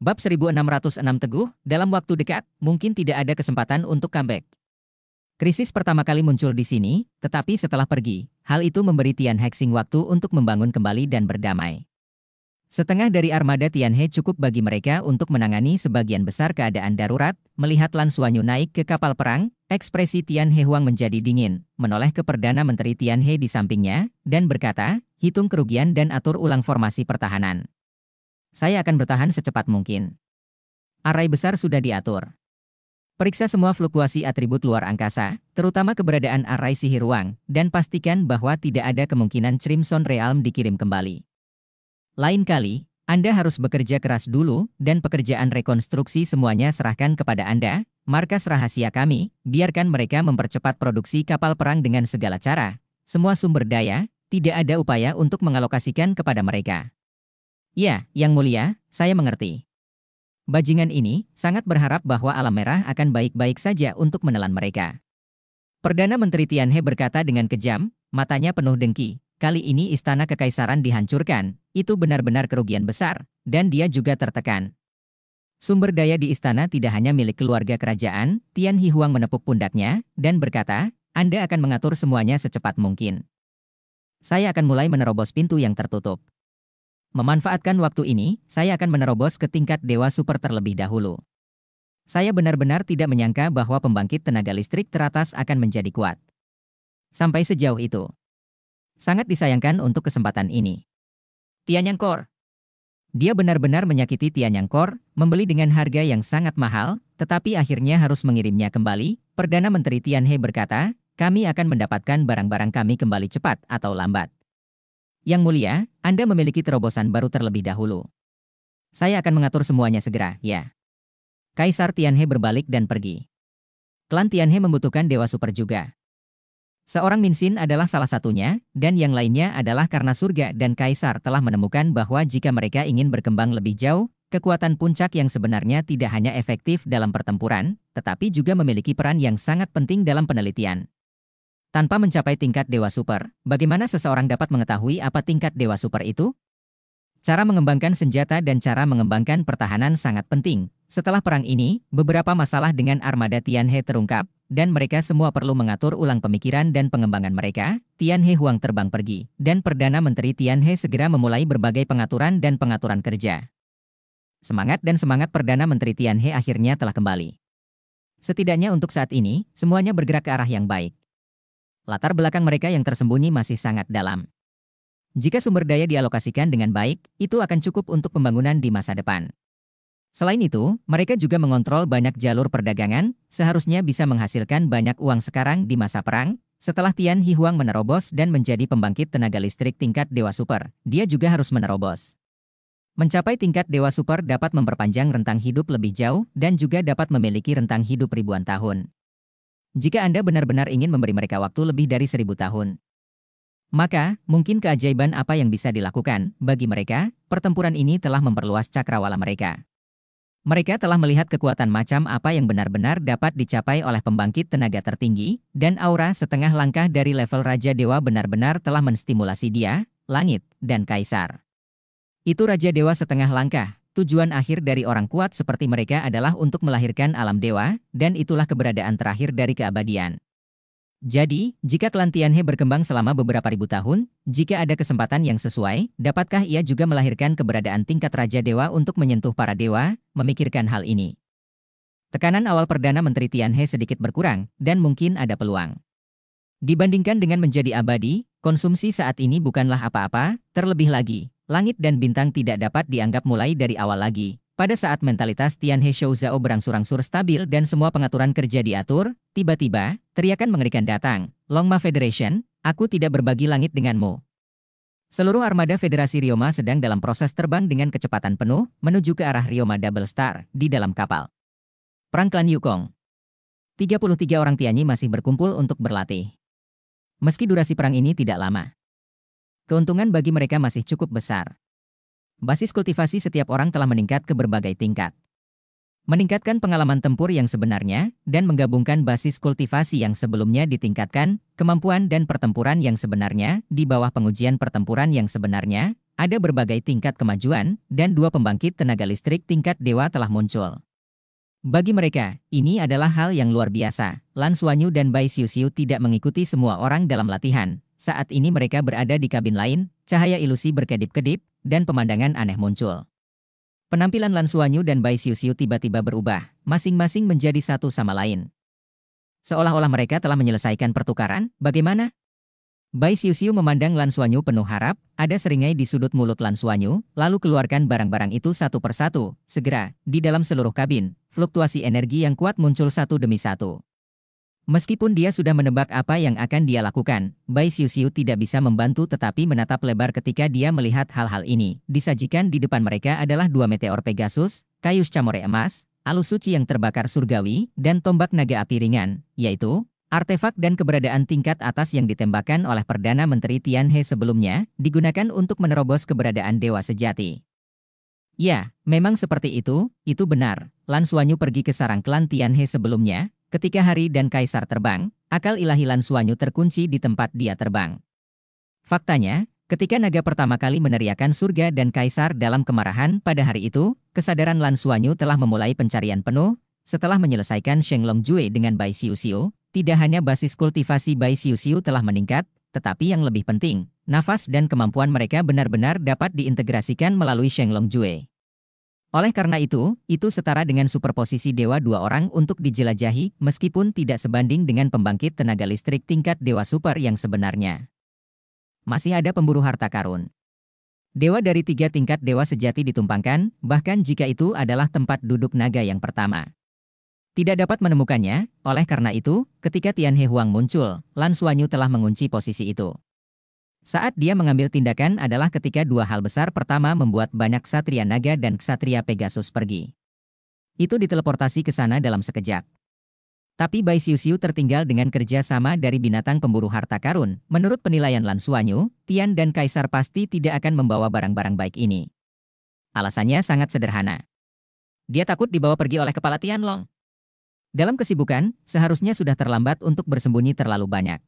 Bab 1606 Teguh, dalam waktu dekat, mungkin tidak ada kesempatan untuk comeback. Krisis pertama kali muncul di sini, tetapi setelah pergi, hal itu memberi Tian Hexing waktu untuk membangun kembali dan berdamai. Setengah dari armada Tianhe cukup bagi mereka untuk menangani sebagian besar keadaan darurat, melihat Lan Suanyu naik ke kapal perang, ekspresi Tianhe Huang menjadi dingin, menoleh ke Perdana Menteri Tianhe di sampingnya, dan berkata, hitung kerugian dan atur ulang formasi pertahanan. Saya akan bertahan secepat mungkin. Array besar sudah diatur. Periksa semua fluktuasi atribut luar angkasa, terutama keberadaan array sihir ruang, dan pastikan bahwa tidak ada kemungkinan Crimson Realm dikirim kembali. Lain kali, anda harus bekerja keras dulu, dan pekerjaan rekonstruksi semuanya serahkan kepada Anda, markas rahasia kami, biarkan mereka mempercepat produksi kapal perang dengan segala cara. Semua sumber daya, tidak ada upaya untuk mengalokasikan kepada mereka. Ya, Yang Mulia, saya mengerti. Bajingan ini sangat berharap bahwa alam merah akan baik-baik saja untuk menelan mereka. Perdana Menteri Tianhe berkata dengan kejam, matanya penuh dengki. Kali ini istana kekaisaran dihancurkan, itu benar-benar kerugian besar, dan dia juga tertekan. Sumber daya di istana tidak hanya milik keluarga kerajaan, Tian Huang menepuk pundaknya, dan berkata, Anda akan mengatur semuanya secepat mungkin. Saya akan mulai menerobos pintu yang tertutup. Memanfaatkan waktu ini, saya akan menerobos ke tingkat Dewa Super terlebih dahulu. Saya benar-benar tidak menyangka bahwa pembangkit tenaga listrik teratas akan menjadi kuat. Sampai sejauh itu. Sangat disayangkan untuk kesempatan ini. Tianyang Core Dia benar-benar menyakiti Tianyang Core, membeli dengan harga yang sangat mahal, tetapi akhirnya harus mengirimnya kembali. Perdana Menteri Tianhe berkata, kami akan mendapatkan barang-barang kami kembali cepat atau lambat. Yang mulia, Anda memiliki terobosan baru terlebih dahulu. Saya akan mengatur semuanya segera, ya. Kaisar Tianhe berbalik dan pergi. Klan Tianhe membutuhkan Dewa Super juga. Seorang Minsin adalah salah satunya, dan yang lainnya adalah karena surga dan kaisar telah menemukan bahwa jika mereka ingin berkembang lebih jauh, kekuatan puncak yang sebenarnya tidak hanya efektif dalam pertempuran, tetapi juga memiliki peran yang sangat penting dalam penelitian. Tanpa mencapai tingkat dewa super, bagaimana seseorang dapat mengetahui apa tingkat dewa super itu? Cara mengembangkan senjata dan cara mengembangkan pertahanan sangat penting. Setelah perang ini, beberapa masalah dengan armada Tianhe terungkap, dan mereka semua perlu mengatur ulang pemikiran dan pengembangan mereka. Tianhe Huang terbang pergi, dan Perdana Menteri Tianhe segera memulai berbagai pengaturan dan pengaturan kerja. Semangat dan semangat Perdana Menteri Tianhe akhirnya telah kembali. Setidaknya untuk saat ini, semuanya bergerak ke arah yang baik, latar belakang mereka yang tersembunyi masih sangat dalam. Jika sumber daya dialokasikan dengan baik, itu akan cukup untuk pembangunan di masa depan. Selain itu, mereka juga mengontrol banyak jalur perdagangan, seharusnya bisa menghasilkan banyak uang sekarang di masa perang. Setelah Tian Hihuang menerobos dan menjadi pembangkit tenaga listrik tingkat Dewa Super, dia juga harus menerobos. Mencapai tingkat Dewa Super dapat memperpanjang rentang hidup lebih jauh dan juga dapat memiliki rentang hidup ribuan tahun. Jika Anda benar-benar ingin memberi mereka waktu lebih dari seribu tahun, maka mungkin keajaiban apa yang bisa dilakukan bagi mereka, pertempuran ini telah memperluas cakrawala mereka. Mereka telah melihat kekuatan macam apa yang benar-benar dapat dicapai oleh pembangkit tenaga tertinggi, dan aura setengah langkah dari level Raja Dewa benar-benar telah menstimulasi dia, langit, dan kaisar. Itu Raja Dewa setengah langkah, Tujuan akhir dari orang kuat seperti mereka adalah untuk melahirkan alam dewa, dan itulah keberadaan terakhir dari keabadian. Jadi, jika kelantian He berkembang selama beberapa ribu tahun, jika ada kesempatan yang sesuai, dapatkah ia juga melahirkan keberadaan tingkat Raja Dewa untuk menyentuh para dewa, memikirkan hal ini. Tekanan awal Perdana Menteri Tian He sedikit berkurang, dan mungkin ada peluang. Dibandingkan dengan menjadi abadi, konsumsi saat ini bukanlah apa-apa, terlebih lagi, langit dan bintang tidak dapat dianggap mulai dari awal lagi. Pada saat mentalitas Tian He Shou Zhao berangsur-angsur stabil dan semua pengaturan kerja diatur, tiba-tiba, teriakan mengerikan datang. Longma Federation, aku tidak berbagi langit denganmu. Seluruh armada Federasi Ryoma sedang dalam proses terbang dengan kecepatan penuh menuju ke arah Ryoma Double Star di dalam kapal. Perang Klan Yukong 33 orang Tianyi masih berkumpul untuk berlatih. Meski durasi perang ini tidak lama, Keuntungan bagi mereka masih cukup besar. Basis kultivasi setiap orang telah meningkat ke berbagai tingkat. Meningkatkan pengalaman tempur yang sebenarnya, dan menggabungkan basis kultivasi yang sebelumnya ditingkatkan, kemampuan dan pertempuran yang sebenarnya, di bawah pengujian pertempuran yang sebenarnya, ada berbagai tingkat kemajuan, dan dua pembangkit tenaga listrik tingkat dewa telah muncul. Bagi mereka, ini adalah hal yang luar biasa. Lan Suanyu dan Bai Xiu Xiu tidak mengikuti semua orang dalam latihan, saat ini mereka berada di kabin lain, cahaya ilusi berkedip-kedip, dan pemandangan aneh muncul. Penampilan Lan Suanyu dan Bai Xiu Siu tiba-tiba berubah, masing-masing menjadi satu sama lain. Seolah-olah mereka telah menyelesaikan pertukaran, bagaimana? Bai Siu Xiu memandang Lan Suanyu penuh harap, ada seringai di sudut mulut Lan Suanyu, lalu keluarkan barang-barang itu satu persatu. Segera, di dalam seluruh kabin, fluktuasi energi yang kuat muncul satu demi satu. Meskipun dia sudah menebak apa yang akan dia lakukan, Bai Xiuxiu tidak bisa membantu tetapi menatap lebar ketika dia melihat hal-hal ini. Disajikan di depan mereka adalah dua meteor Pegasus, kayu camore emas, alus suci yang terbakar surgawi, dan tombak naga api ringan, yaitu artefak dan keberadaan tingkat atas yang ditembakkan oleh Perdana Menteri Tian He sebelumnya, digunakan untuk menerobos keberadaan Dewa Sejati. Ya, memang seperti itu, itu benar. Lan Suanyu pergi ke sarang klan Tian He sebelumnya, Ketika Hari dan Kaisar terbang, akal ilahi Lansuanyu terkunci di tempat dia terbang. Faktanya, ketika naga pertama kali meneriakan surga dan kaisar dalam kemarahan pada hari itu, kesadaran Lansuanyu telah memulai pencarian penuh, setelah menyelesaikan Shenglong Jue dengan Bai Xiu Xiu, tidak hanya basis kultivasi Bai Xiu Xiu telah meningkat, tetapi yang lebih penting, nafas dan kemampuan mereka benar-benar dapat diintegrasikan melalui Shenglong Jue. Oleh karena itu, itu setara dengan superposisi dewa dua orang untuk dijelajahi, meskipun tidak sebanding dengan pembangkit tenaga listrik tingkat dewa super yang sebenarnya. Masih ada pemburu harta karun. Dewa dari tiga tingkat dewa sejati ditumpangkan, bahkan jika itu adalah tempat duduk naga yang pertama. Tidak dapat menemukannya, oleh karena itu, ketika Tian He Huang muncul, Lan Suanyu telah mengunci posisi itu saat dia mengambil tindakan adalah ketika dua hal besar pertama membuat banyak Satria Naga dan Ksatria Pegasus pergi. Itu diteleportasi ke sana dalam sekejap. Tapi Bai Siu Siu tertinggal dengan kerja sama dari binatang pemburu harta karun. Menurut penilaian Lan Suanyu, Tian dan Kaisar pasti tidak akan membawa barang-barang baik ini. Alasannya sangat sederhana. Dia takut dibawa pergi oleh kepala Tian Long. Dalam kesibukan, seharusnya sudah terlambat untuk bersembunyi terlalu banyak.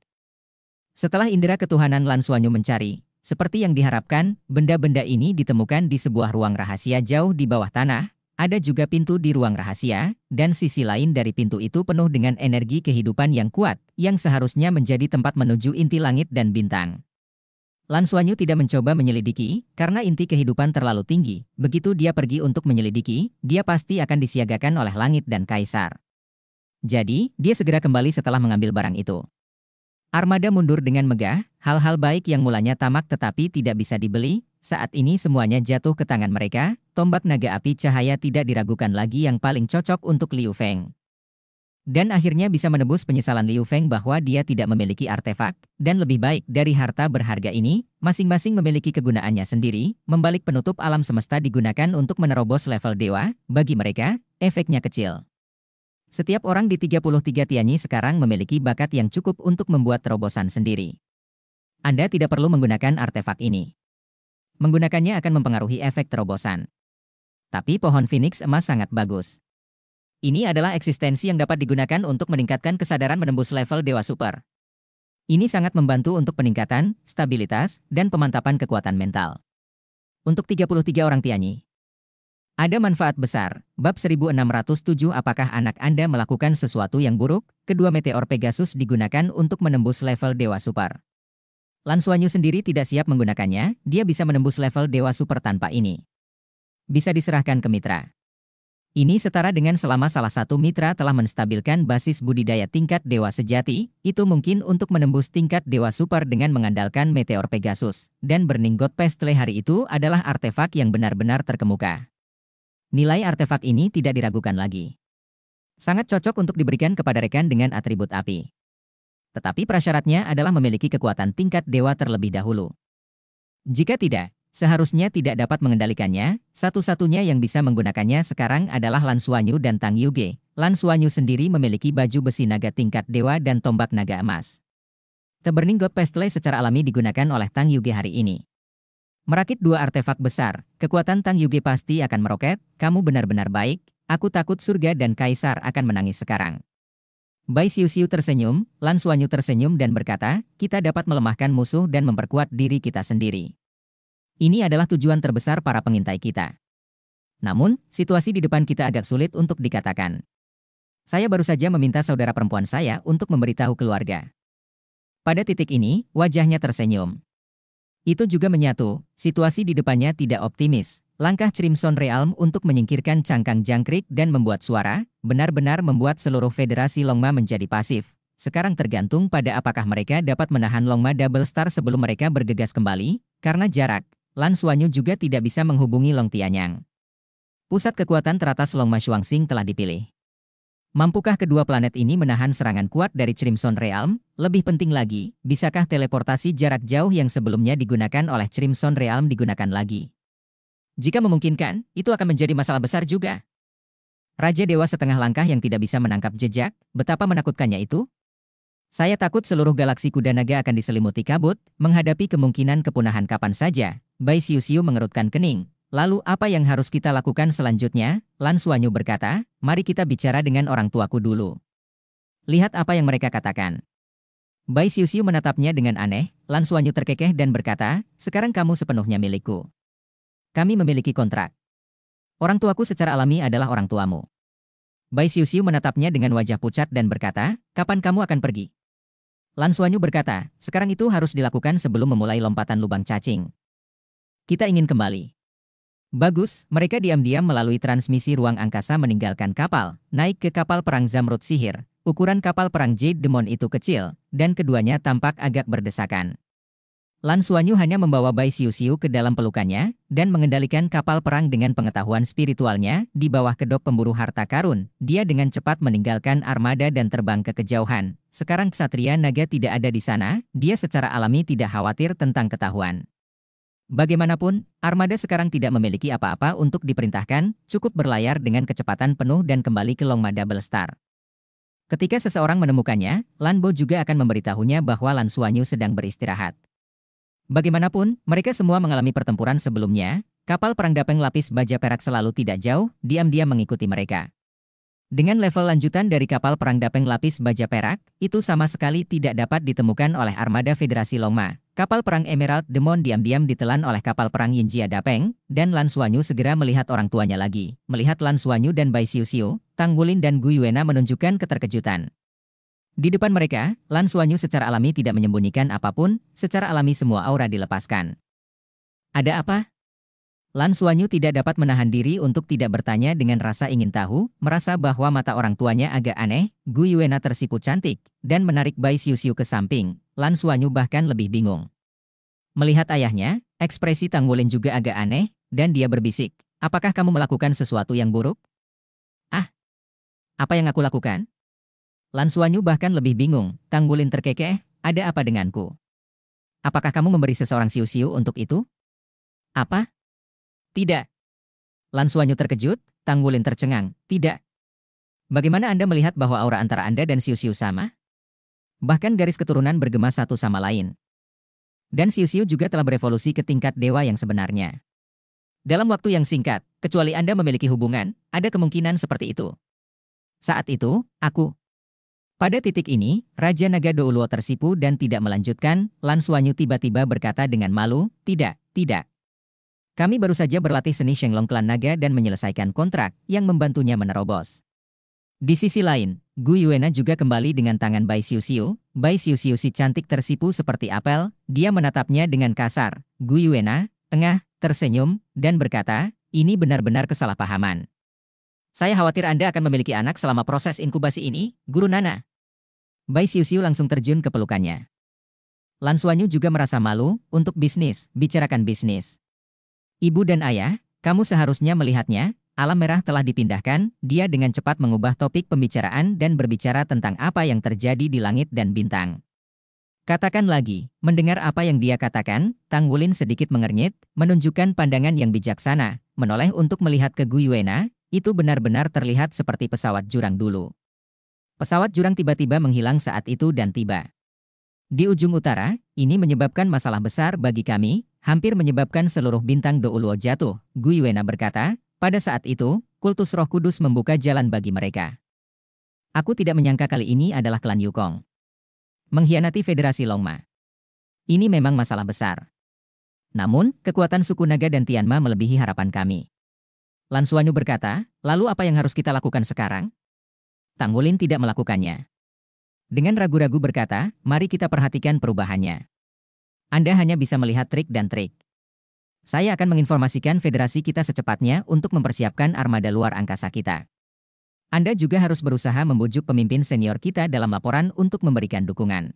Setelah indera ketuhanan Lansuanyu mencari, seperti yang diharapkan, benda-benda ini ditemukan di sebuah ruang rahasia jauh di bawah tanah, ada juga pintu di ruang rahasia, dan sisi lain dari pintu itu penuh dengan energi kehidupan yang kuat, yang seharusnya menjadi tempat menuju inti langit dan bintang. Lansuanyu tidak mencoba menyelidiki, karena inti kehidupan terlalu tinggi. Begitu dia pergi untuk menyelidiki, dia pasti akan disiagakan oleh langit dan kaisar. Jadi, dia segera kembali setelah mengambil barang itu. Armada mundur dengan megah, hal-hal baik yang mulanya tamak tetapi tidak bisa dibeli, saat ini semuanya jatuh ke tangan mereka, tombak naga api cahaya tidak diragukan lagi yang paling cocok untuk Liu Feng. Dan akhirnya bisa menebus penyesalan Liu Feng bahwa dia tidak memiliki artefak, dan lebih baik dari harta berharga ini, masing-masing memiliki kegunaannya sendiri, membalik penutup alam semesta digunakan untuk menerobos level dewa, bagi mereka, efeknya kecil. Setiap orang di 33 Tianyi sekarang memiliki bakat yang cukup untuk membuat terobosan sendiri. Anda tidak perlu menggunakan artefak ini. Menggunakannya akan mempengaruhi efek terobosan. Tapi pohon phoenix emas sangat bagus. Ini adalah eksistensi yang dapat digunakan untuk meningkatkan kesadaran menembus level Dewa Super. Ini sangat membantu untuk peningkatan, stabilitas, dan pemantapan kekuatan mental. Untuk 33 orang Tianyi, ada manfaat besar. Bab 1607 Apakah anak Anda melakukan sesuatu yang buruk? Kedua meteor Pegasus digunakan untuk menembus level Dewa Super. Lansuanyu sendiri tidak siap menggunakannya, dia bisa menembus level Dewa Super tanpa ini. Bisa diserahkan ke mitra. Ini setara dengan selama salah satu mitra telah menstabilkan basis budidaya tingkat Dewa Sejati, itu mungkin untuk menembus tingkat Dewa Super dengan mengandalkan meteor Pegasus, dan Burning God Pestle hari itu adalah artefak yang benar-benar terkemuka. Nilai artefak ini tidak diragukan lagi. Sangat cocok untuk diberikan kepada rekan dengan atribut api. Tetapi prasyaratnya adalah memiliki kekuatan tingkat dewa terlebih dahulu. Jika tidak, seharusnya tidak dapat mengendalikannya, satu-satunya yang bisa menggunakannya sekarang adalah Lan Suanyu dan Tang Yuge. Lan Suanyu sendiri memiliki baju besi naga tingkat dewa dan tombak naga emas. Teberning God Pestle secara alami digunakan oleh Tang Yuge hari ini. Merakit dua artefak besar, kekuatan Tang Yuge pasti akan meroket, kamu benar-benar baik, aku takut surga dan kaisar akan menangis sekarang. Bai Xiu Xiu tersenyum, Lan Suanyu tersenyum dan berkata, kita dapat melemahkan musuh dan memperkuat diri kita sendiri. Ini adalah tujuan terbesar para pengintai kita. Namun, situasi di depan kita agak sulit untuk dikatakan. Saya baru saja meminta saudara perempuan saya untuk memberitahu keluarga. Pada titik ini, wajahnya tersenyum. Itu juga menyatu, situasi di depannya tidak optimis. Langkah Crimson Realm untuk menyingkirkan cangkang jangkrik dan membuat suara, benar-benar membuat seluruh federasi Longma menjadi pasif. Sekarang tergantung pada apakah mereka dapat menahan Longma Double Star sebelum mereka bergegas kembali, karena jarak, Lan Suanyu juga tidak bisa menghubungi Long Tianyang. Pusat kekuatan teratas Longma Shuangxing telah dipilih. Mampukah kedua planet ini menahan serangan kuat dari Crimson Realm? Lebih penting lagi, bisakah teleportasi jarak jauh yang sebelumnya digunakan oleh Crimson Realm digunakan lagi? Jika memungkinkan, itu akan menjadi masalah besar juga. Raja Dewa setengah langkah yang tidak bisa menangkap jejak, betapa menakutkannya itu? Saya takut seluruh galaksi kuda naga akan diselimuti kabut, menghadapi kemungkinan kepunahan kapan saja. Bai Siu Siu mengerutkan kening, Lalu apa yang harus kita lakukan selanjutnya? Lan Suanyu berkata, mari kita bicara dengan orang tuaku dulu. Lihat apa yang mereka katakan. Bai Xiuxiu menatapnya dengan aneh, Lan Suanyu terkekeh dan berkata, sekarang kamu sepenuhnya milikku. Kami memiliki kontrak. Orang tuaku secara alami adalah orang tuamu. Bai Xiuxiu menatapnya dengan wajah pucat dan berkata, kapan kamu akan pergi? Lan Suanyu berkata, sekarang itu harus dilakukan sebelum memulai lompatan lubang cacing. Kita ingin kembali. Bagus, mereka diam-diam melalui transmisi ruang angkasa meninggalkan kapal, naik ke kapal perang Zamrud Sihir. Ukuran kapal perang Jade Demon itu kecil, dan keduanya tampak agak berdesakan. Lan Suanyu hanya membawa Bai Siu Siu ke dalam pelukannya, dan mengendalikan kapal perang dengan pengetahuan spiritualnya, di bawah kedok pemburu harta karun, dia dengan cepat meninggalkan armada dan terbang ke kejauhan. Sekarang Ksatria Naga tidak ada di sana, dia secara alami tidak khawatir tentang ketahuan. Bagaimanapun, armada sekarang tidak memiliki apa-apa untuk diperintahkan, cukup berlayar dengan kecepatan penuh dan kembali ke Double Star. Ketika seseorang menemukannya, Lanbo juga akan memberitahunya bahwa Lan Suanyu sedang beristirahat. Bagaimanapun, mereka semua mengalami pertempuran sebelumnya, kapal perang dapeng lapis baja perak selalu tidak jauh, diam-diam mengikuti mereka. Dengan level lanjutan dari kapal perang dapeng lapis baja perak, itu sama sekali tidak dapat ditemukan oleh armada Federasi Longma. Kapal perang Emerald Demon diam-diam ditelan oleh kapal perang Yinjia Dapeng, dan Lan Suanyu segera melihat orang tuanya lagi. Melihat Lan Suanyu dan Bai Xiu Xiu, Tang Wulin dan Gu Yuena menunjukkan keterkejutan. Di depan mereka, Lan Suanyu secara alami tidak menyembunyikan apapun, secara alami semua aura dilepaskan. Ada apa? Lan Suanyu tidak dapat menahan diri untuk tidak bertanya dengan rasa ingin tahu, merasa bahwa mata orang tuanya agak aneh, Gu Yuena tersipu cantik, dan menarik Bai Xiu Xiu ke samping, Lan Suanyu bahkan lebih bingung. Melihat ayahnya, ekspresi Tang Wulin juga agak aneh, dan dia berbisik, apakah kamu melakukan sesuatu yang buruk? Ah, apa yang aku lakukan? Lan Suanyu bahkan lebih bingung, Tang Wulin terkekeh, ada apa denganku? Apakah kamu memberi seseorang siu-siu untuk itu? Apa? Tidak. Lansuanyu terkejut, Wulin tercengang. Tidak. Bagaimana Anda melihat bahwa aura antara Anda dan Siu-Siu sama? Bahkan garis keturunan bergema satu sama lain. Dan Siu-Siu juga telah berevolusi ke tingkat dewa yang sebenarnya. Dalam waktu yang singkat, kecuali Anda memiliki hubungan, ada kemungkinan seperti itu. Saat itu, aku. Pada titik ini, Raja Naga Douluo tersipu dan tidak melanjutkan, Lan Suanyu tiba-tiba berkata dengan malu, tidak, tidak. Kami baru saja berlatih seni Shenglong klan naga dan menyelesaikan kontrak yang membantunya menerobos. Di sisi lain, Gu Yuena juga kembali dengan tangan Bai Xiu Xiu. Bai Xiu Xiu si cantik tersipu seperti apel, dia menatapnya dengan kasar. Gu Yuena, engah, tersenyum, dan berkata, ini benar-benar kesalahpahaman. Saya khawatir Anda akan memiliki anak selama proses inkubasi ini, Guru Nana. Bai Xiu Xiu langsung terjun ke pelukannya. Lan Suanyu juga merasa malu untuk bisnis, bicarakan bisnis. Ibu dan ayah, kamu seharusnya melihatnya, alam merah telah dipindahkan, dia dengan cepat mengubah topik pembicaraan dan berbicara tentang apa yang terjadi di langit dan bintang. Katakan lagi, mendengar apa yang dia katakan, Tang Wulin sedikit mengernyit, menunjukkan pandangan yang bijaksana, menoleh untuk melihat ke Guyuena, itu benar-benar terlihat seperti pesawat jurang dulu. Pesawat jurang tiba-tiba menghilang saat itu dan tiba. Di ujung utara, ini menyebabkan masalah besar bagi kami, hampir menyebabkan seluruh bintang Douluo jatuh, Guiwena berkata, pada saat itu, kultus roh kudus membuka jalan bagi mereka. Aku tidak menyangka kali ini adalah klan Yukong. Mengkhianati Federasi Longma. Ini memang masalah besar. Namun, kekuatan suku Naga dan Tianma melebihi harapan kami. Lan Suanyu berkata, lalu apa yang harus kita lakukan sekarang? Tang Wulin tidak melakukannya. Dengan ragu-ragu berkata, mari kita perhatikan perubahannya. Anda hanya bisa melihat trik dan trik. Saya akan menginformasikan federasi kita secepatnya untuk mempersiapkan armada luar angkasa kita. Anda juga harus berusaha membujuk pemimpin senior kita dalam laporan untuk memberikan dukungan.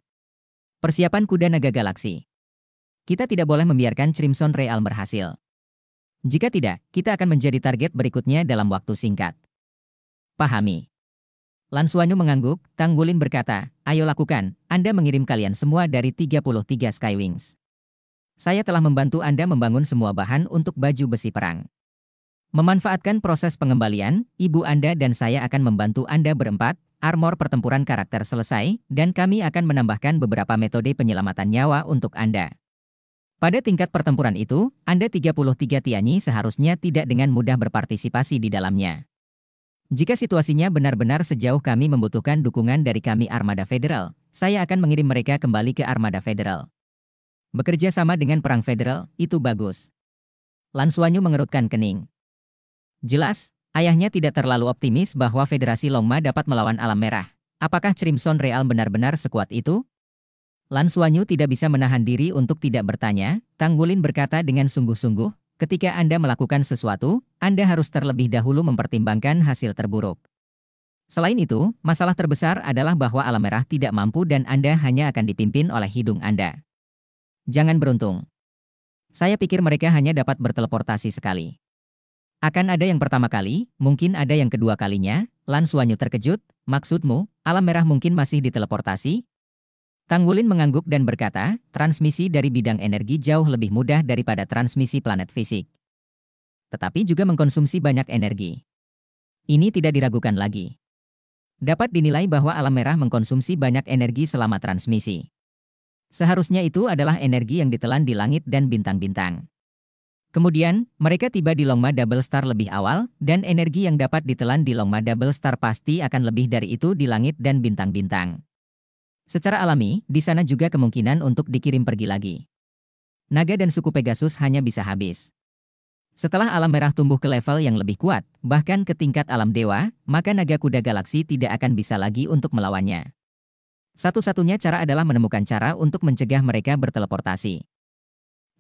Persiapan kuda naga galaksi. Kita tidak boleh membiarkan Crimson Real berhasil. Jika tidak, kita akan menjadi target berikutnya dalam waktu singkat. Pahami. Lan mengangguk, Tang Wulin berkata, ayo lakukan, Anda mengirim kalian semua dari 33 Skywings. Saya telah membantu Anda membangun semua bahan untuk baju besi perang. Memanfaatkan proses pengembalian, ibu Anda dan saya akan membantu Anda berempat, armor pertempuran karakter selesai, dan kami akan menambahkan beberapa metode penyelamatan nyawa untuk Anda. Pada tingkat pertempuran itu, Anda 33 Tianyi seharusnya tidak dengan mudah berpartisipasi di dalamnya. Jika situasinya benar-benar sejauh kami membutuhkan dukungan dari kami Armada Federal, saya akan mengirim mereka kembali ke Armada Federal. Bekerja sama dengan Perang Federal, itu bagus. Lansuanyu mengerutkan kening. Jelas, ayahnya tidak terlalu optimis bahwa Federasi Longma dapat melawan alam merah. Apakah Crimson Real benar-benar sekuat itu? Lansuanyu tidak bisa menahan diri untuk tidak bertanya, Tanggulin berkata dengan sungguh-sungguh, Ketika Anda melakukan sesuatu, Anda harus terlebih dahulu mempertimbangkan hasil terburuk. Selain itu, masalah terbesar adalah bahwa alam merah tidak mampu dan Anda hanya akan dipimpin oleh hidung Anda. Jangan beruntung. Saya pikir mereka hanya dapat berteleportasi sekali. Akan ada yang pertama kali, mungkin ada yang kedua kalinya, Lan Suanyu terkejut, maksudmu, alam merah mungkin masih diteleportasi, Tanggulin mengangguk dan berkata, transmisi dari bidang energi jauh lebih mudah daripada transmisi planet fisik. Tetapi juga mengkonsumsi banyak energi. Ini tidak diragukan lagi. Dapat dinilai bahwa alam merah mengkonsumsi banyak energi selama transmisi. Seharusnya itu adalah energi yang ditelan di langit dan bintang-bintang. Kemudian, mereka tiba di Longma Double Star lebih awal, dan energi yang dapat ditelan di Longma Double Star pasti akan lebih dari itu di langit dan bintang-bintang. Secara alami, di sana juga kemungkinan untuk dikirim pergi lagi. Naga dan suku Pegasus hanya bisa habis. Setelah alam merah tumbuh ke level yang lebih kuat, bahkan ke tingkat alam dewa, maka naga kuda galaksi tidak akan bisa lagi untuk melawannya. Satu-satunya cara adalah menemukan cara untuk mencegah mereka berteleportasi.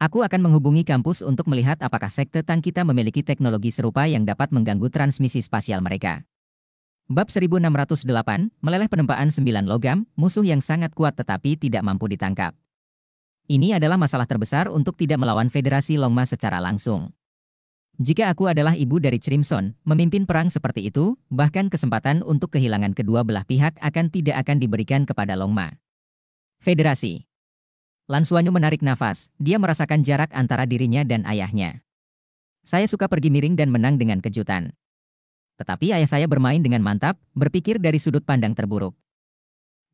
Aku akan menghubungi kampus untuk melihat apakah sekte Tang kita memiliki teknologi serupa yang dapat mengganggu transmisi spasial mereka. Bab 1608, meleleh penempaan sembilan logam, musuh yang sangat kuat tetapi tidak mampu ditangkap. Ini adalah masalah terbesar untuk tidak melawan Federasi Longma secara langsung. Jika aku adalah ibu dari Crimson, memimpin perang seperti itu, bahkan kesempatan untuk kehilangan kedua belah pihak akan tidak akan diberikan kepada Longma. Federasi Lansuanyu menarik nafas, dia merasakan jarak antara dirinya dan ayahnya. Saya suka pergi miring dan menang dengan kejutan. Tetapi ayah saya bermain dengan mantap, berpikir dari sudut pandang terburuk.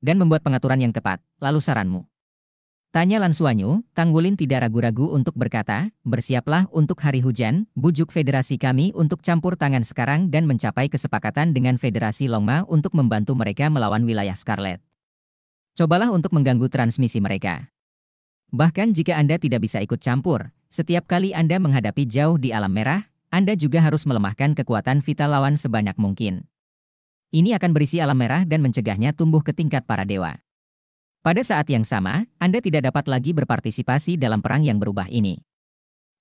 Dan membuat pengaturan yang tepat, lalu saranmu. Tanya Lansuanyu, Tanggulin tidak ragu-ragu untuk berkata, bersiaplah untuk hari hujan, bujuk federasi kami untuk campur tangan sekarang dan mencapai kesepakatan dengan federasi Longma untuk membantu mereka melawan wilayah Scarlet. Cobalah untuk mengganggu transmisi mereka. Bahkan jika Anda tidak bisa ikut campur, setiap kali Anda menghadapi jauh di alam merah, anda juga harus melemahkan kekuatan vital lawan sebanyak mungkin. Ini akan berisi alam merah dan mencegahnya tumbuh ke tingkat para dewa. Pada saat yang sama, Anda tidak dapat lagi berpartisipasi dalam perang yang berubah ini.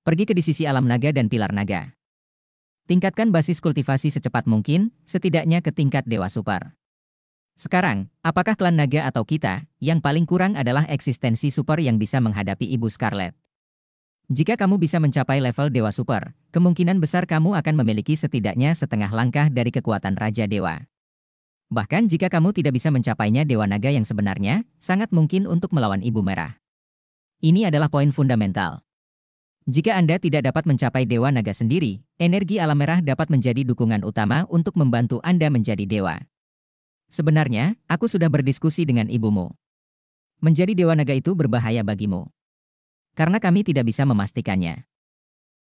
Pergi ke di sisi alam naga dan pilar naga. Tingkatkan basis kultivasi secepat mungkin, setidaknya ke tingkat dewa super. Sekarang, apakah klan naga atau kita, yang paling kurang adalah eksistensi super yang bisa menghadapi Ibu Scarlet? Jika kamu bisa mencapai level Dewa Super, kemungkinan besar kamu akan memiliki setidaknya setengah langkah dari kekuatan Raja Dewa. Bahkan jika kamu tidak bisa mencapainya Dewa Naga yang sebenarnya, sangat mungkin untuk melawan Ibu Merah. Ini adalah poin fundamental. Jika Anda tidak dapat mencapai Dewa Naga sendiri, energi alam merah dapat menjadi dukungan utama untuk membantu Anda menjadi dewa. Sebenarnya, aku sudah berdiskusi dengan ibumu. Menjadi Dewa Naga itu berbahaya bagimu. Karena kami tidak bisa memastikannya.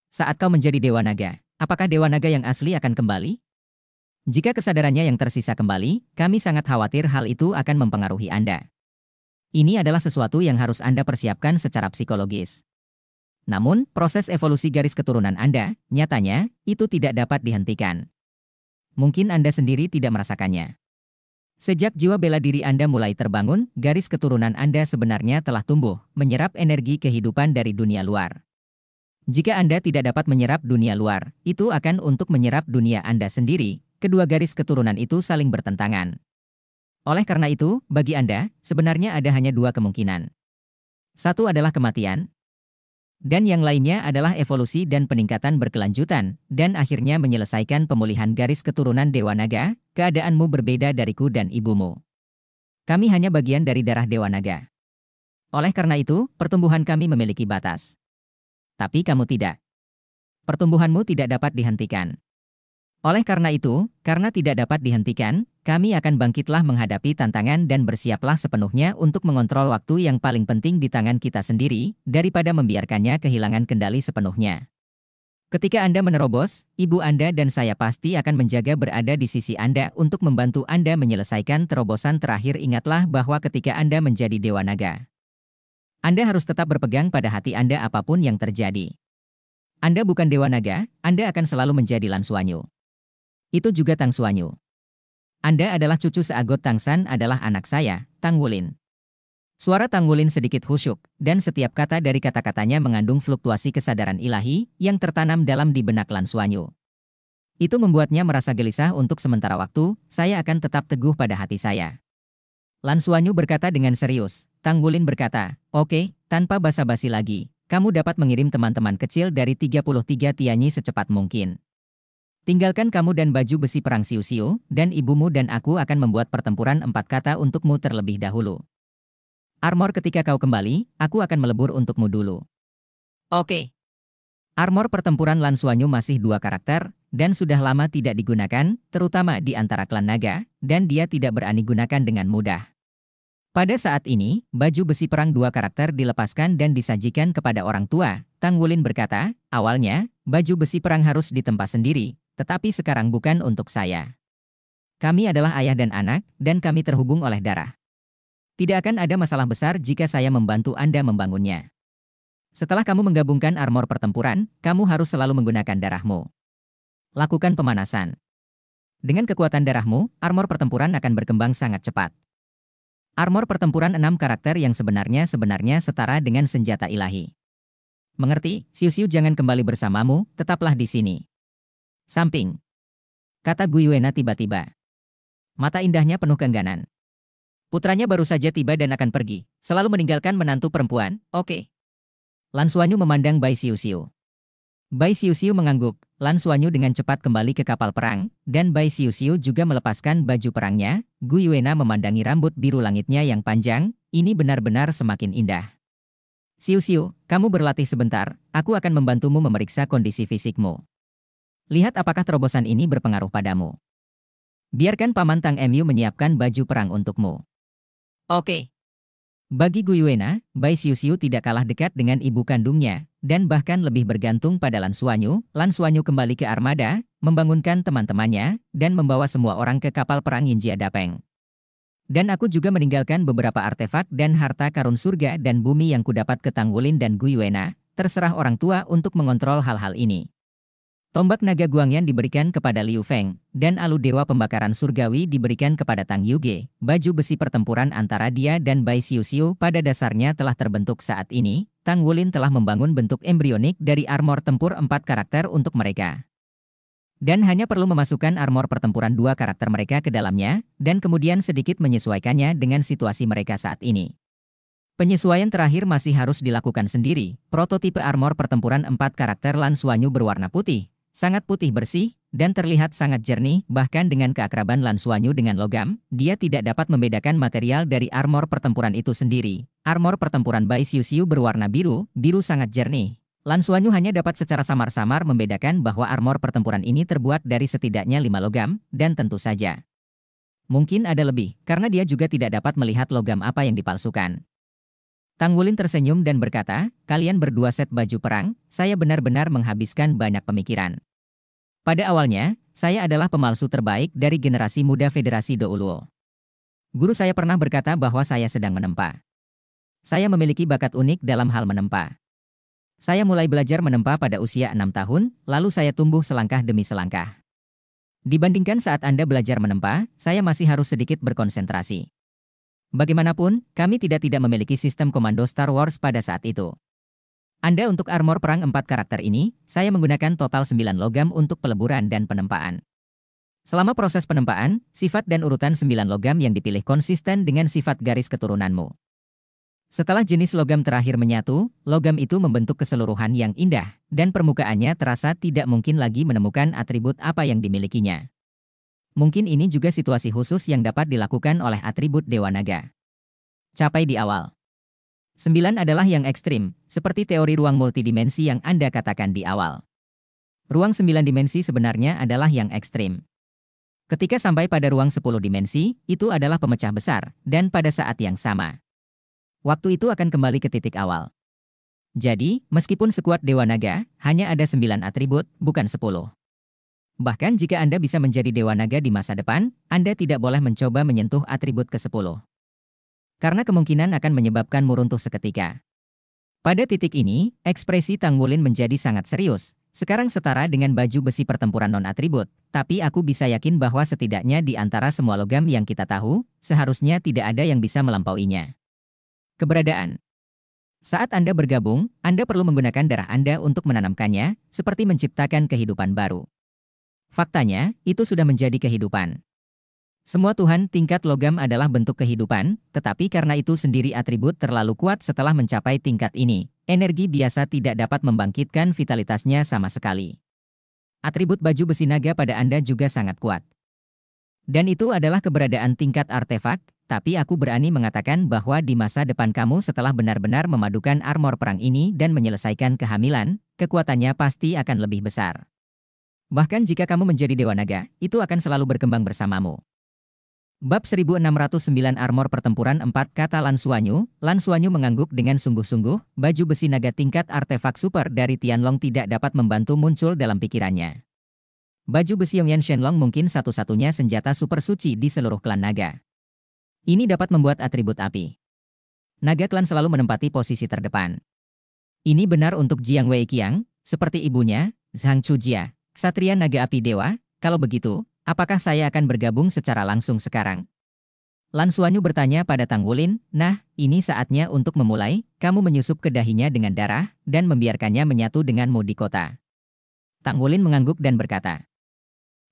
Saat kau menjadi Dewa Naga, apakah Dewa Naga yang asli akan kembali? Jika kesadarannya yang tersisa kembali, kami sangat khawatir hal itu akan mempengaruhi Anda. Ini adalah sesuatu yang harus Anda persiapkan secara psikologis. Namun, proses evolusi garis keturunan Anda, nyatanya, itu tidak dapat dihentikan. Mungkin Anda sendiri tidak merasakannya. Sejak jiwa bela diri Anda mulai terbangun, garis keturunan Anda sebenarnya telah tumbuh, menyerap energi kehidupan dari dunia luar. Jika Anda tidak dapat menyerap dunia luar, itu akan untuk menyerap dunia Anda sendiri. Kedua garis keturunan itu saling bertentangan. Oleh karena itu, bagi Anda, sebenarnya ada hanya dua kemungkinan. Satu adalah kematian, dan yang lainnya adalah evolusi dan peningkatan berkelanjutan, dan akhirnya menyelesaikan pemulihan garis keturunan Dewa Naga, keadaanmu berbeda dariku dan ibumu. Kami hanya bagian dari darah Dewa Naga. Oleh karena itu, pertumbuhan kami memiliki batas. Tapi kamu tidak. Pertumbuhanmu tidak dapat dihentikan. Oleh karena itu, karena tidak dapat dihentikan, kami akan bangkitlah menghadapi tantangan dan bersiaplah sepenuhnya untuk mengontrol waktu yang paling penting di tangan kita sendiri, daripada membiarkannya kehilangan kendali sepenuhnya. Ketika Anda menerobos, ibu Anda dan saya pasti akan menjaga berada di sisi Anda untuk membantu Anda menyelesaikan terobosan terakhir. Ingatlah bahwa ketika Anda menjadi dewa naga, Anda harus tetap berpegang pada hati Anda apapun yang terjadi. Anda bukan dewa naga, Anda akan selalu menjadi Lansuanyu. Itu juga Tang Suanyu. Anda adalah cucu seagot Tang San adalah anak saya, Tang Wulin. Suara Tang Wulin sedikit khusyuk, dan setiap kata dari kata-katanya mengandung fluktuasi kesadaran ilahi yang tertanam dalam di benak Lan Suanyu. Itu membuatnya merasa gelisah untuk sementara waktu, saya akan tetap teguh pada hati saya. Lan Suanyu berkata dengan serius, Tang Wulin berkata, oke, okay, tanpa basa-basi lagi, kamu dapat mengirim teman-teman kecil dari 33 Tianyi secepat mungkin. Tinggalkan kamu dan baju besi perang Siu-Siu, dan ibumu dan aku akan membuat pertempuran empat kata untukmu terlebih dahulu. Armor ketika kau kembali, aku akan melebur untukmu dulu. Oke. Armor pertempuran Lansuanyu masih dua karakter, dan sudah lama tidak digunakan, terutama di antara klan naga, dan dia tidak berani gunakan dengan mudah. Pada saat ini, baju besi perang dua karakter dilepaskan dan disajikan kepada orang tua. Tang Wulin berkata, awalnya, baju besi perang harus ditempa sendiri, tetapi sekarang bukan untuk saya. Kami adalah ayah dan anak, dan kami terhubung oleh darah. Tidak akan ada masalah besar jika saya membantu Anda membangunnya. Setelah kamu menggabungkan armor pertempuran, kamu harus selalu menggunakan darahmu. Lakukan pemanasan. Dengan kekuatan darahmu, armor pertempuran akan berkembang sangat cepat. Armor pertempuran enam karakter yang sebenarnya sebenarnya setara dengan senjata ilahi. Mengerti? Siu-siu jangan kembali bersamamu, tetaplah di sini. Samping. Kata Guiwena tiba-tiba. Mata indahnya penuh kengganan. Putranya baru saja tiba dan akan pergi, selalu meninggalkan menantu perempuan, oke. Okay. Lan Suanyu memandang Bai Siu Siu. Bai Siu Siu mengangguk, Lan Suanyu dengan cepat kembali ke kapal perang, dan Bai Siu Siu juga melepaskan baju perangnya, Guiwena memandangi rambut biru langitnya yang panjang, ini benar-benar semakin indah. Siu Siu, kamu berlatih sebentar, aku akan membantumu memeriksa kondisi fisikmu. Lihat apakah terobosan ini berpengaruh padamu. Biarkan paman Tang MU menyiapkan baju perang untukmu. Oke. Bagi Guyuena, Bai Xiuxiu tidak kalah dekat dengan ibu kandungnya, dan bahkan lebih bergantung pada Lan Suanyu. Lan Suanyu kembali ke armada, membangunkan teman-temannya, dan membawa semua orang ke kapal perang Yinjia Dapeng. Dan aku juga meninggalkan beberapa artefak dan harta karun surga dan bumi yang kudapat ke Wulin dan Guyuena, terserah orang tua untuk mengontrol hal-hal ini. Tombak naga Guangyan diberikan kepada Liu Feng, dan alu dewa pembakaran surgawi diberikan kepada Tang Yuge. Baju besi pertempuran antara dia dan Bai Xiu Xiu pada dasarnya telah terbentuk saat ini. Tang Wulin telah membangun bentuk embrionik dari armor tempur empat karakter untuk mereka. Dan hanya perlu memasukkan armor pertempuran dua karakter mereka ke dalamnya, dan kemudian sedikit menyesuaikannya dengan situasi mereka saat ini. Penyesuaian terakhir masih harus dilakukan sendiri. Prototipe armor pertempuran empat karakter Lan Suanyu berwarna putih, Sangat putih bersih, dan terlihat sangat jernih, bahkan dengan keakraban Lansuanyu dengan logam, dia tidak dapat membedakan material dari armor pertempuran itu sendiri. Armor pertempuran Bai Siu Siu berwarna biru, biru sangat jernih. Lansuanyu hanya dapat secara samar-samar membedakan bahwa armor pertempuran ini terbuat dari setidaknya lima logam, dan tentu saja. Mungkin ada lebih, karena dia juga tidak dapat melihat logam apa yang dipalsukan. Tang Wulin tersenyum dan berkata, kalian berdua set baju perang, saya benar-benar menghabiskan banyak pemikiran. Pada awalnya, saya adalah pemalsu terbaik dari generasi muda Federasi Douluo. Guru saya pernah berkata bahwa saya sedang menempa. Saya memiliki bakat unik dalam hal menempa. Saya mulai belajar menempa pada usia enam tahun, lalu saya tumbuh selangkah demi selangkah. Dibandingkan saat Anda belajar menempa, saya masih harus sedikit berkonsentrasi. Bagaimanapun, kami tidak tidak memiliki sistem komando Star Wars pada saat itu. Anda untuk armor perang empat karakter ini, saya menggunakan total 9 logam untuk peleburan dan penempaan. Selama proses penempaan, sifat dan urutan 9 logam yang dipilih konsisten dengan sifat garis keturunanmu. Setelah jenis logam terakhir menyatu, logam itu membentuk keseluruhan yang indah, dan permukaannya terasa tidak mungkin lagi menemukan atribut apa yang dimilikinya. Mungkin ini juga situasi khusus yang dapat dilakukan oleh atribut Dewa Naga. Capai di awal. Sembilan adalah yang ekstrim, seperti teori ruang multidimensi yang Anda katakan di awal. Ruang sembilan dimensi sebenarnya adalah yang ekstrim. Ketika sampai pada ruang sepuluh dimensi, itu adalah pemecah besar, dan pada saat yang sama. Waktu itu akan kembali ke titik awal. Jadi, meskipun sekuat Dewa Naga, hanya ada sembilan atribut, bukan sepuluh. Bahkan jika Anda bisa menjadi dewa naga di masa depan, Anda tidak boleh mencoba menyentuh atribut ke-10. Karena kemungkinan akan menyebabkan meruntuh seketika. Pada titik ini, ekspresi Tang Wulin menjadi sangat serius. Sekarang setara dengan baju besi pertempuran non-atribut, tapi aku bisa yakin bahwa setidaknya di antara semua logam yang kita tahu, seharusnya tidak ada yang bisa melampauinya. Keberadaan Saat Anda bergabung, Anda perlu menggunakan darah Anda untuk menanamkannya, seperti menciptakan kehidupan baru. Faktanya, itu sudah menjadi kehidupan. Semua Tuhan tingkat logam adalah bentuk kehidupan, tetapi karena itu sendiri atribut terlalu kuat setelah mencapai tingkat ini, energi biasa tidak dapat membangkitkan vitalitasnya sama sekali. Atribut baju besi naga pada Anda juga sangat kuat. Dan itu adalah keberadaan tingkat artefak, tapi aku berani mengatakan bahwa di masa depan kamu setelah benar-benar memadukan armor perang ini dan menyelesaikan kehamilan, kekuatannya pasti akan lebih besar. Bahkan jika kamu menjadi Dewa Naga, itu akan selalu berkembang bersamamu. Bab 1609 Armor Pertempuran 4 Kata Lan Suanyu, Lan Suanyu mengangguk dengan sungguh-sungguh, baju besi naga tingkat artefak super dari Tianlong tidak dapat membantu muncul dalam pikirannya. Baju besi Yongyan Shenlong mungkin satu-satunya senjata super suci di seluruh klan naga. Ini dapat membuat atribut api. Naga klan selalu menempati posisi terdepan. Ini benar untuk Jiang Wei Qiang, seperti ibunya, Zhang Chujia, Satria Naga Api Dewa, kalau begitu, apakah saya akan bergabung secara langsung sekarang? Lan Suanyu bertanya pada Tang Wulin, nah, ini saatnya untuk memulai, kamu menyusup ke dahinya dengan darah, dan membiarkannya menyatu dengan di kota. Tang Wulin mengangguk dan berkata.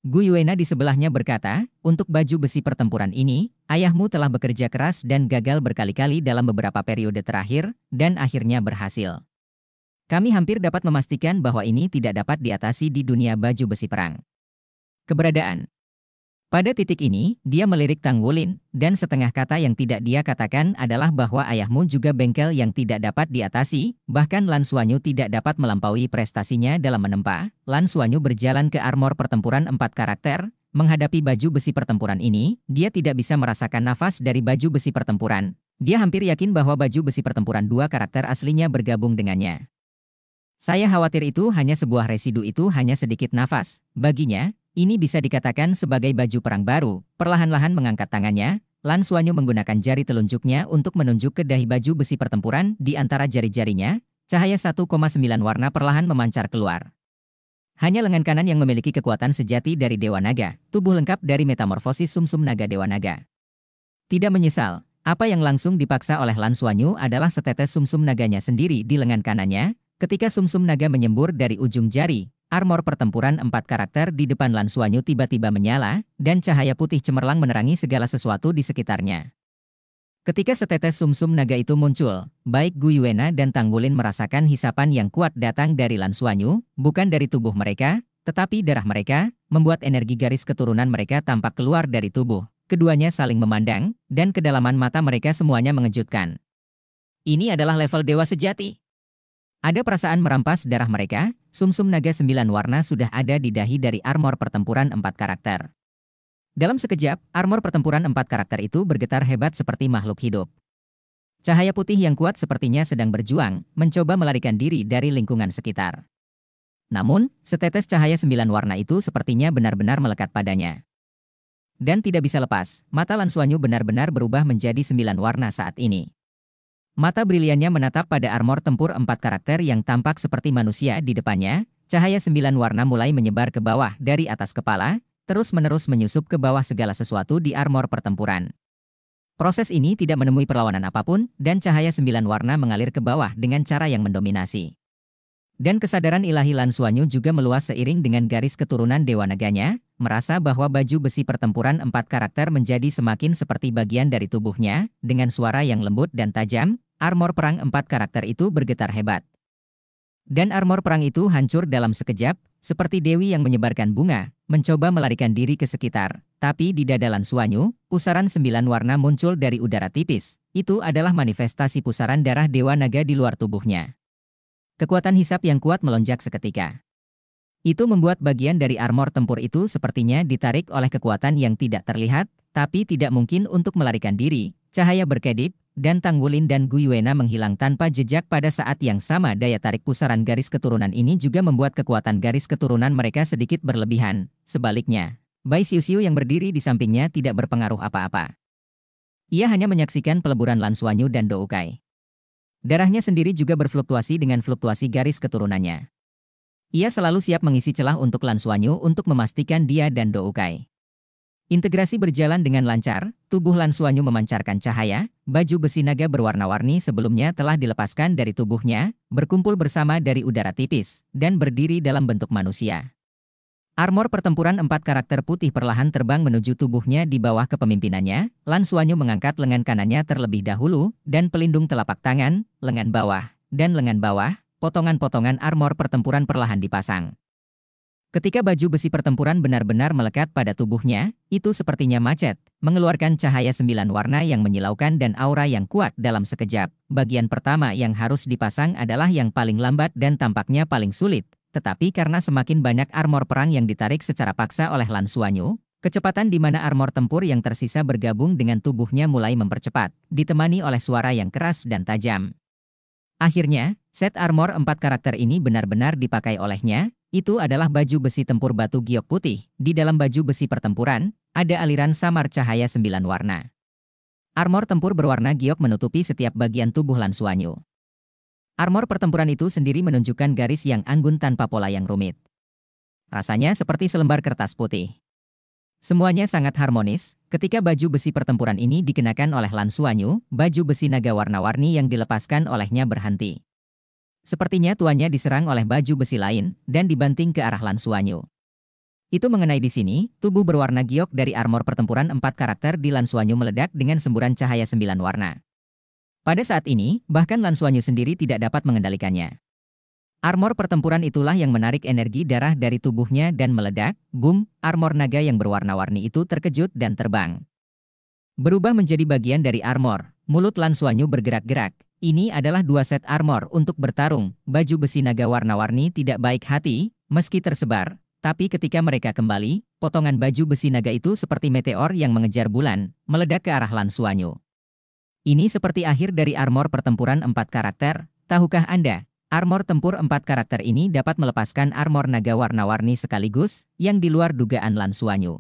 Gu Yuena di sebelahnya berkata, untuk baju besi pertempuran ini, ayahmu telah bekerja keras dan gagal berkali-kali dalam beberapa periode terakhir, dan akhirnya berhasil. Kami hampir dapat memastikan bahwa ini tidak dapat diatasi di dunia baju besi perang. Keberadaan Pada titik ini, dia melirik Tang Wulin, dan setengah kata yang tidak dia katakan adalah bahwa ayahmu juga bengkel yang tidak dapat diatasi, bahkan Lan Suanyu tidak dapat melampaui prestasinya dalam menempa. Lan Suanyu berjalan ke armor pertempuran empat karakter, menghadapi baju besi pertempuran ini, dia tidak bisa merasakan nafas dari baju besi pertempuran. Dia hampir yakin bahwa baju besi pertempuran dua karakter aslinya bergabung dengannya. Saya khawatir itu hanya sebuah residu itu hanya sedikit nafas. Baginya, ini bisa dikatakan sebagai baju perang baru. Perlahan-lahan mengangkat tangannya, Lan Suanyu menggunakan jari telunjuknya untuk menunjuk ke dahi baju besi pertempuran di antara jari-jarinya. Cahaya 1,9 warna perlahan memancar keluar. Hanya lengan kanan yang memiliki kekuatan sejati dari Dewa Naga, tubuh lengkap dari metamorfosis sumsum naga Dewa Naga. Tidak menyesal, apa yang langsung dipaksa oleh Lan Suanyu adalah setetes sumsum naganya sendiri di lengan kanannya, Ketika sumsum -sum naga menyembur dari ujung jari, armor pertempuran empat karakter di depan Lansuanyu tiba-tiba menyala, dan cahaya putih cemerlang menerangi segala sesuatu di sekitarnya. Ketika setetes sumsum -sum naga itu muncul, baik Guyuena dan Tanggulin merasakan hisapan yang kuat datang dari Lansuanyu, bukan dari tubuh mereka, tetapi darah mereka, membuat energi garis keturunan mereka tampak keluar dari tubuh. Keduanya saling memandang, dan kedalaman mata mereka semuanya mengejutkan. Ini adalah level dewa sejati. Ada perasaan merampas darah mereka, sumsum -sum naga sembilan warna sudah ada di dahi dari armor pertempuran empat karakter. Dalam sekejap, armor pertempuran empat karakter itu bergetar hebat seperti makhluk hidup. Cahaya putih yang kuat sepertinya sedang berjuang, mencoba melarikan diri dari lingkungan sekitar. Namun, setetes cahaya sembilan warna itu sepertinya benar-benar melekat padanya. Dan tidak bisa lepas, mata Lansuanyu benar-benar berubah menjadi sembilan warna saat ini. Mata briliannya menatap pada armor tempur empat karakter yang tampak seperti manusia di depannya, cahaya sembilan warna mulai menyebar ke bawah dari atas kepala, terus-menerus menyusup ke bawah segala sesuatu di armor pertempuran. Proses ini tidak menemui perlawanan apapun, dan cahaya sembilan warna mengalir ke bawah dengan cara yang mendominasi. Dan kesadaran ilahi Lan Suanyu juga meluas seiring dengan garis keturunan Dewa Naganya, merasa bahwa baju besi pertempuran empat karakter menjadi semakin seperti bagian dari tubuhnya, dengan suara yang lembut dan tajam, armor perang empat karakter itu bergetar hebat. Dan armor perang itu hancur dalam sekejap, seperti Dewi yang menyebarkan bunga, mencoba melarikan diri ke sekitar. Tapi di dadalan Suanyu, pusaran sembilan warna muncul dari udara tipis. Itu adalah manifestasi pusaran darah Dewa Naga di luar tubuhnya. Kekuatan hisap yang kuat melonjak seketika. Itu membuat bagian dari armor tempur itu sepertinya ditarik oleh kekuatan yang tidak terlihat, tapi tidak mungkin untuk melarikan diri. Cahaya berkedip, dan Tang Wulin dan Guyuena menghilang tanpa jejak pada saat yang sama daya tarik pusaran garis keturunan ini juga membuat kekuatan garis keturunan mereka sedikit berlebihan. Sebaliknya, Bai Xiu Xiu yang berdiri di sampingnya tidak berpengaruh apa-apa. Ia hanya menyaksikan peleburan Lan Suanyu dan Doukai. Darahnya sendiri juga berfluktuasi dengan fluktuasi garis keturunannya. Ia selalu siap mengisi celah untuk Lan Suanyu untuk memastikan dia dan Kai. Integrasi berjalan dengan lancar, tubuh Lan Suanyu memancarkan cahaya, baju besi naga berwarna-warni sebelumnya telah dilepaskan dari tubuhnya, berkumpul bersama dari udara tipis, dan berdiri dalam bentuk manusia. Armor pertempuran empat karakter putih perlahan terbang menuju tubuhnya di bawah kepemimpinannya, Lan Suanyu mengangkat lengan kanannya terlebih dahulu, dan pelindung telapak tangan, lengan bawah, dan lengan bawah, potongan-potongan armor pertempuran perlahan dipasang. Ketika baju besi pertempuran benar-benar melekat pada tubuhnya, itu sepertinya macet, mengeluarkan cahaya sembilan warna yang menyilaukan dan aura yang kuat dalam sekejap. Bagian pertama yang harus dipasang adalah yang paling lambat dan tampaknya paling sulit, tetapi karena semakin banyak armor perang yang ditarik secara paksa oleh Lansuanyu, kecepatan di mana armor tempur yang tersisa bergabung dengan tubuhnya mulai mempercepat, ditemani oleh suara yang keras dan tajam. Akhirnya, Set armor empat karakter ini benar-benar dipakai olehnya, itu adalah baju besi tempur batu giok putih. Di dalam baju besi pertempuran, ada aliran samar cahaya sembilan warna. Armor tempur berwarna giok menutupi setiap bagian tubuh Lansuanyu. Armor pertempuran itu sendiri menunjukkan garis yang anggun tanpa pola yang rumit. Rasanya seperti selembar kertas putih. Semuanya sangat harmonis, ketika baju besi pertempuran ini dikenakan oleh Lansuanyu, baju besi naga warna-warni yang dilepaskan olehnya berhenti. Sepertinya tuannya diserang oleh baju besi lain dan dibanting ke arah Lan Itu mengenai di sini, tubuh berwarna giok dari armor pertempuran empat karakter di Lan meledak dengan semburan cahaya sembilan warna. Pada saat ini, bahkan Lan sendiri tidak dapat mengendalikannya. Armor pertempuran itulah yang menarik energi darah dari tubuhnya dan meledak, boom, armor naga yang berwarna-warni itu terkejut dan terbang. Berubah menjadi bagian dari armor, mulut Lan bergerak-gerak, ini adalah dua set armor untuk bertarung, baju besi naga warna-warni tidak baik hati, meski tersebar. Tapi ketika mereka kembali, potongan baju besi naga itu seperti meteor yang mengejar bulan, meledak ke arah Lansuanyu. Ini seperti akhir dari armor pertempuran empat karakter, tahukah Anda? Armor tempur empat karakter ini dapat melepaskan armor naga warna-warni sekaligus, yang di luar dugaan Lansuanyu.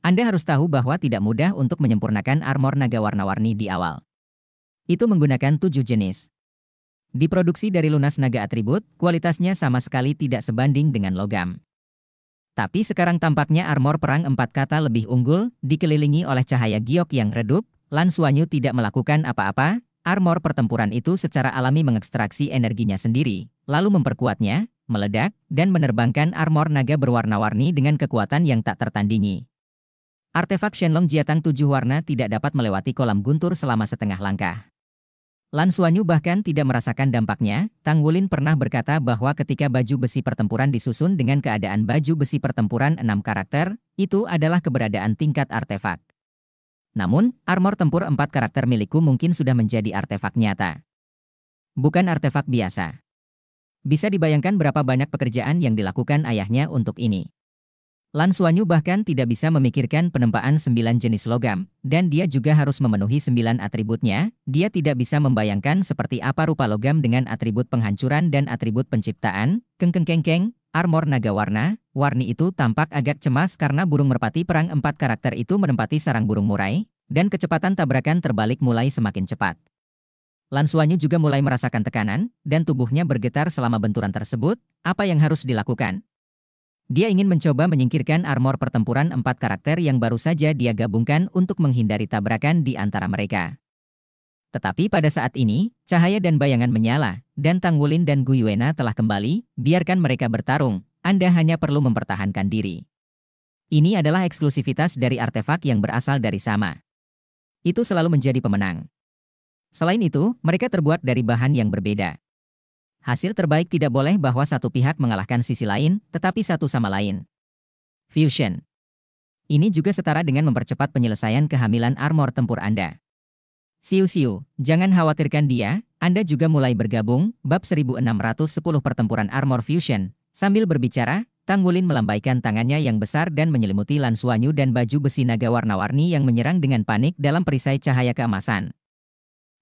Anda harus tahu bahwa tidak mudah untuk menyempurnakan armor naga warna-warni di awal. Itu menggunakan tujuh jenis. Diproduksi dari lunas naga atribut, kualitasnya sama sekali tidak sebanding dengan logam. Tapi sekarang tampaknya armor perang empat kata lebih unggul, dikelilingi oleh cahaya giok yang redup, Lan Suanyu tidak melakukan apa-apa, armor pertempuran itu secara alami mengekstraksi energinya sendiri, lalu memperkuatnya, meledak, dan menerbangkan armor naga berwarna-warni dengan kekuatan yang tak tertandingi. Artefak Shenlong Jiatang tujuh warna tidak dapat melewati kolam guntur selama setengah langkah. Lan Suanyu bahkan tidak merasakan dampaknya, Tang Wulin pernah berkata bahwa ketika baju besi pertempuran disusun dengan keadaan baju besi pertempuran enam karakter, itu adalah keberadaan tingkat artefak. Namun, armor tempur empat karakter milikku mungkin sudah menjadi artefak nyata. Bukan artefak biasa. Bisa dibayangkan berapa banyak pekerjaan yang dilakukan ayahnya untuk ini. Lan Suanyu bahkan tidak bisa memikirkan penempaan sembilan jenis logam, dan dia juga harus memenuhi sembilan atributnya, dia tidak bisa membayangkan seperti apa rupa logam dengan atribut penghancuran dan atribut penciptaan, kengkeng-kengkeng, armor naga warna, warni itu tampak agak cemas karena burung merpati perang empat karakter itu menempati sarang burung murai, dan kecepatan tabrakan terbalik mulai semakin cepat. Lan Suanyu juga mulai merasakan tekanan, dan tubuhnya bergetar selama benturan tersebut, apa yang harus dilakukan? Dia ingin mencoba menyingkirkan armor pertempuran empat karakter yang baru saja dia gabungkan untuk menghindari tabrakan di antara mereka. Tetapi pada saat ini, cahaya dan bayangan menyala, dan Tang Wulin dan Guyuena telah kembali, biarkan mereka bertarung, Anda hanya perlu mempertahankan diri. Ini adalah eksklusivitas dari artefak yang berasal dari sama. Itu selalu menjadi pemenang. Selain itu, mereka terbuat dari bahan yang berbeda. Hasil terbaik tidak boleh bahwa satu pihak mengalahkan sisi lain, tetapi satu sama lain. Fusion. Ini juga setara dengan mempercepat penyelesaian kehamilan armor tempur Anda. Siu-siu, jangan khawatirkan dia, Anda juga mulai bergabung, bab 1610 pertempuran armor fusion. Sambil berbicara, Tang Wulin melambaikan tangannya yang besar dan menyelimuti Lan dan baju besi naga warna-warni yang menyerang dengan panik dalam perisai cahaya keemasan.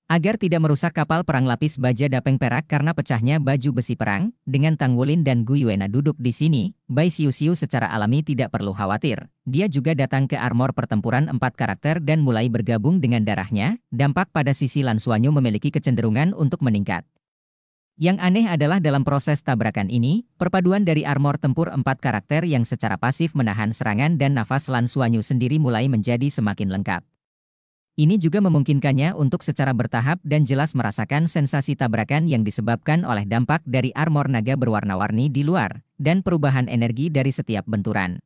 Agar tidak merusak kapal perang lapis baja dapeng perak karena pecahnya baju besi perang, dengan Tang Wulin dan Gu Yuena duduk di sini, Bai Siu Siu secara alami tidak perlu khawatir. Dia juga datang ke armor pertempuran empat karakter dan mulai bergabung dengan darahnya, dampak pada sisi Lansuanyu memiliki kecenderungan untuk meningkat. Yang aneh adalah dalam proses tabrakan ini, perpaduan dari armor tempur empat karakter yang secara pasif menahan serangan dan nafas Lan Suanyu sendiri mulai menjadi semakin lengkap. Ini juga memungkinkannya untuk secara bertahap dan jelas merasakan sensasi tabrakan yang disebabkan oleh dampak dari armor naga berwarna-warni di luar, dan perubahan energi dari setiap benturan.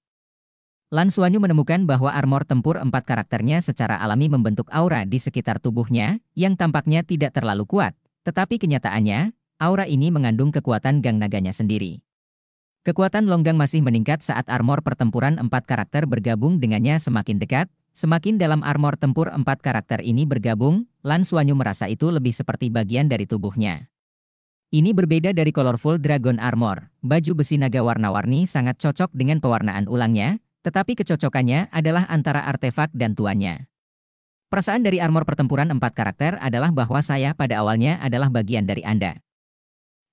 Lan Suanyu menemukan bahwa armor tempur empat karakternya secara alami membentuk aura di sekitar tubuhnya, yang tampaknya tidak terlalu kuat, tetapi kenyataannya, aura ini mengandung kekuatan gang naganya sendiri. Kekuatan longgang masih meningkat saat armor pertempuran empat karakter bergabung dengannya semakin dekat, Semakin dalam armor tempur empat karakter ini bergabung, Lan Suanyu merasa itu lebih seperti bagian dari tubuhnya. Ini berbeda dari colorful dragon armor. Baju besi naga warna-warni sangat cocok dengan pewarnaan ulangnya, tetapi kecocokannya adalah antara artefak dan tuannya. Perasaan dari armor pertempuran empat karakter adalah bahwa saya pada awalnya adalah bagian dari Anda.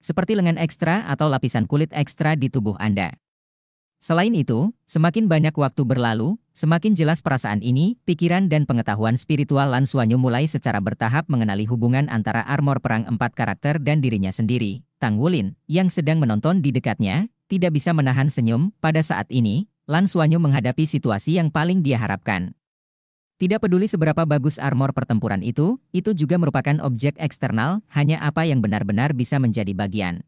Seperti lengan ekstra atau lapisan kulit ekstra di tubuh Anda. Selain itu, semakin banyak waktu berlalu, semakin jelas perasaan ini, pikiran dan pengetahuan spiritual Lan Suanyu mulai secara bertahap mengenali hubungan antara armor perang empat karakter dan dirinya sendiri. Tang Wulin, yang sedang menonton di dekatnya, tidak bisa menahan senyum pada saat ini, Lan Suanyu menghadapi situasi yang paling dia harapkan. Tidak peduli seberapa bagus armor pertempuran itu, itu juga merupakan objek eksternal, hanya apa yang benar-benar bisa menjadi bagian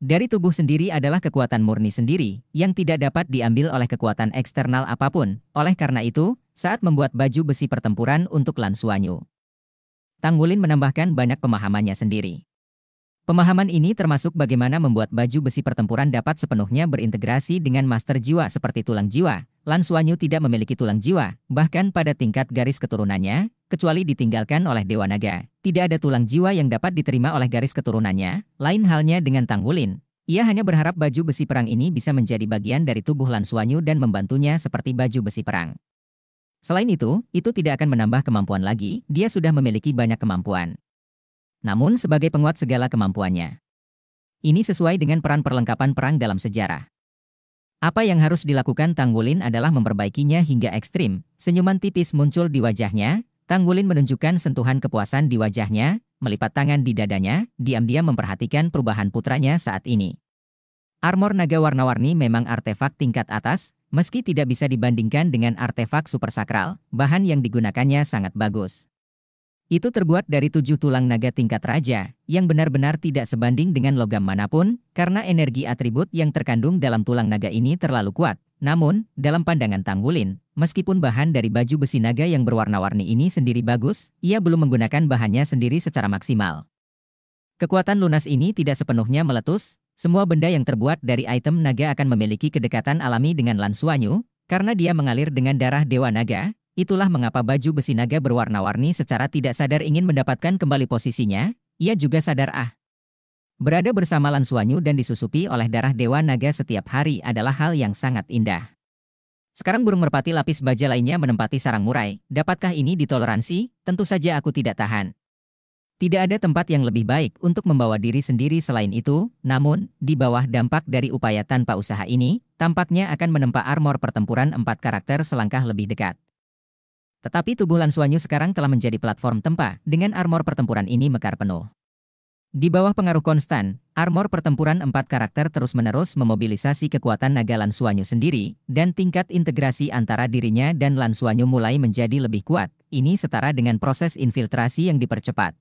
dari tubuh sendiri adalah kekuatan murni sendiri, yang tidak dapat diambil oleh kekuatan eksternal apapun. Oleh karena itu, saat membuat baju besi pertempuran untuk Lan Suanyu, Tang Wulin menambahkan banyak pemahamannya sendiri. Pemahaman ini termasuk bagaimana membuat baju besi pertempuran dapat sepenuhnya berintegrasi dengan master jiwa seperti tulang jiwa. Lan Suanyu tidak memiliki tulang jiwa, bahkan pada tingkat garis keturunannya, kecuali ditinggalkan oleh Dewa Naga. Tidak ada tulang jiwa yang dapat diterima oleh garis keturunannya, lain halnya dengan Tang Wulin. Ia hanya berharap baju besi perang ini bisa menjadi bagian dari tubuh Lan Suanyu dan membantunya seperti baju besi perang. Selain itu, itu tidak akan menambah kemampuan lagi, dia sudah memiliki banyak kemampuan namun sebagai penguat segala kemampuannya. Ini sesuai dengan peran perlengkapan perang dalam sejarah. Apa yang harus dilakukan Tang Wulin adalah memperbaikinya hingga ekstrim. Senyuman tipis muncul di wajahnya, Tang Wulin menunjukkan sentuhan kepuasan di wajahnya, melipat tangan di dadanya, diam-diam memperhatikan perubahan putranya saat ini. Armor naga warna-warni memang artefak tingkat atas, meski tidak bisa dibandingkan dengan artefak super sakral, bahan yang digunakannya sangat bagus. Itu terbuat dari tujuh tulang naga tingkat raja, yang benar-benar tidak sebanding dengan logam manapun, karena energi atribut yang terkandung dalam tulang naga ini terlalu kuat. Namun, dalam pandangan Tanggulin, meskipun bahan dari baju besi naga yang berwarna-warni ini sendiri bagus, ia belum menggunakan bahannya sendiri secara maksimal. Kekuatan lunas ini tidak sepenuhnya meletus, semua benda yang terbuat dari item naga akan memiliki kedekatan alami dengan Lan Suanyu, karena dia mengalir dengan darah Dewa Naga, Itulah mengapa baju besi naga berwarna-warni secara tidak sadar ingin mendapatkan kembali posisinya, ia juga sadar ah. Berada bersama Lansuanyu dan disusupi oleh darah dewa naga setiap hari adalah hal yang sangat indah. Sekarang burung merpati lapis baja lainnya menempati sarang murai, dapatkah ini ditoleransi? Tentu saja aku tidak tahan. Tidak ada tempat yang lebih baik untuk membawa diri sendiri selain itu, namun, di bawah dampak dari upaya tanpa usaha ini, tampaknya akan menempa armor pertempuran empat karakter selangkah lebih dekat. Tetapi tubuh Lansuanyu sekarang telah menjadi platform tempa, dengan armor pertempuran ini mekar penuh. Di bawah pengaruh konstan, armor pertempuran empat karakter terus-menerus memobilisasi kekuatan naga Lansuanyu sendiri, dan tingkat integrasi antara dirinya dan Lansuanyu mulai menjadi lebih kuat, ini setara dengan proses infiltrasi yang dipercepat.